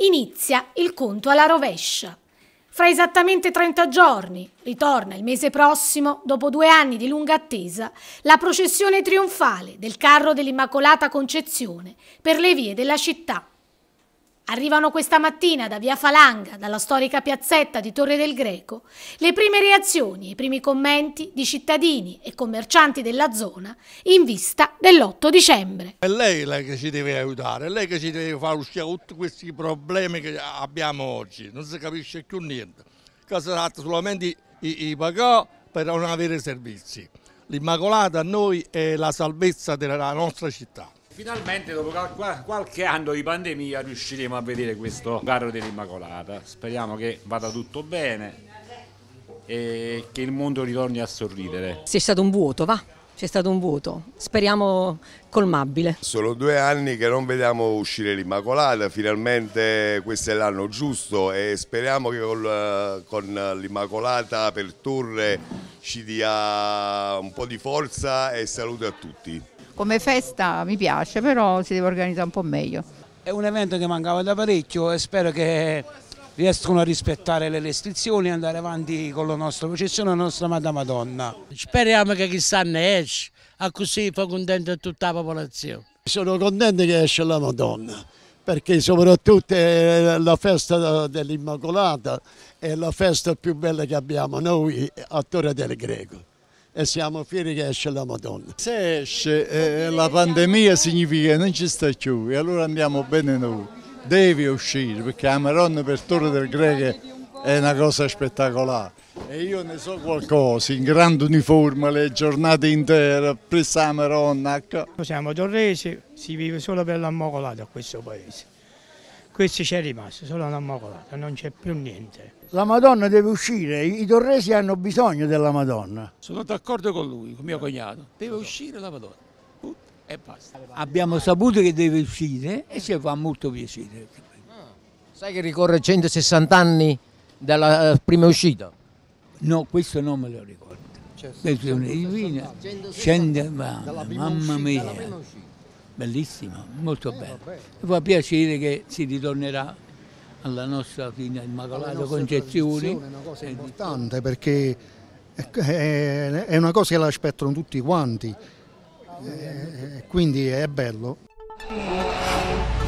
inizia il conto alla rovescia. Fra esattamente 30 giorni, ritorna il mese prossimo, dopo due anni di lunga attesa, la processione trionfale del carro dell'Immacolata Concezione per le vie della città. Arrivano questa mattina da via Falanga, dalla storica piazzetta di Torre del Greco, le prime reazioni, e i primi commenti di cittadini e commercianti della zona in vista dell'8 dicembre. È lei, lei che ci deve aiutare, è lei che ci deve far uscire tutti questi problemi che abbiamo oggi, non si capisce più niente. Cosa tratta solamente i, i pagò per non avere servizi. L'Immacolata a noi è la salvezza della nostra città. Finalmente dopo qualche anno di pandemia riusciremo a vedere questo carro dell'Immacolata. Speriamo che vada tutto bene e che il mondo ritorni a sorridere. è stato un vuoto, va? C'è stato un vuoto, speriamo colmabile. Sono due anni che non vediamo uscire l'Immacolata, finalmente questo è l'anno giusto e speriamo che col, con l'Immacolata per Torre ci dia un po' di forza e salute a tutti. Come festa mi piace, però si deve organizzare un po' meglio. È un evento che mancava da parecchio e spero che riescono a rispettare le restrizioni e andare avanti con la nostra processione, la nostra Madame Madonna. Speriamo che chissà ne esce, a così fa contenta tutta la popolazione. Sono contento che esce la Madonna, perché soprattutto è la festa dell'Immacolata è la festa più bella che abbiamo noi a Torre del Greco e siamo fieri che esce la Madonna. Se esce eh, la pandemia significa che non ci sta più e allora andiamo bene noi, Devi uscire perché la Madonna per Torre del Greco è una cosa spettacolare e io ne so qualcosa, in grande uniforme, le giornate intere, presa la Madonna. Ecco. Siamo torresi, si vive solo per l'ammocolata a questo paese questo c'è rimasto, solo la Macolata, non c'è più niente. La Madonna deve uscire, i torresi hanno bisogno della Madonna. Sono d'accordo con lui, con mio cognato, deve uscire la Madonna. E basta. Abbiamo saputo che deve uscire e ci fa molto piacere. Ah, sai che ricorre 160 anni dalla eh, prima uscita? No, questo non me lo ricordo. Cioè, 160, 160, 160, mamma mia bellissima, molto eh, bella. Mi fa piacere che si ritornerà alla nostra figlia Immacolata Concezione. È una cosa eh, importante perché è una cosa che la aspettano tutti quanti, ah, eh, quindi è bello.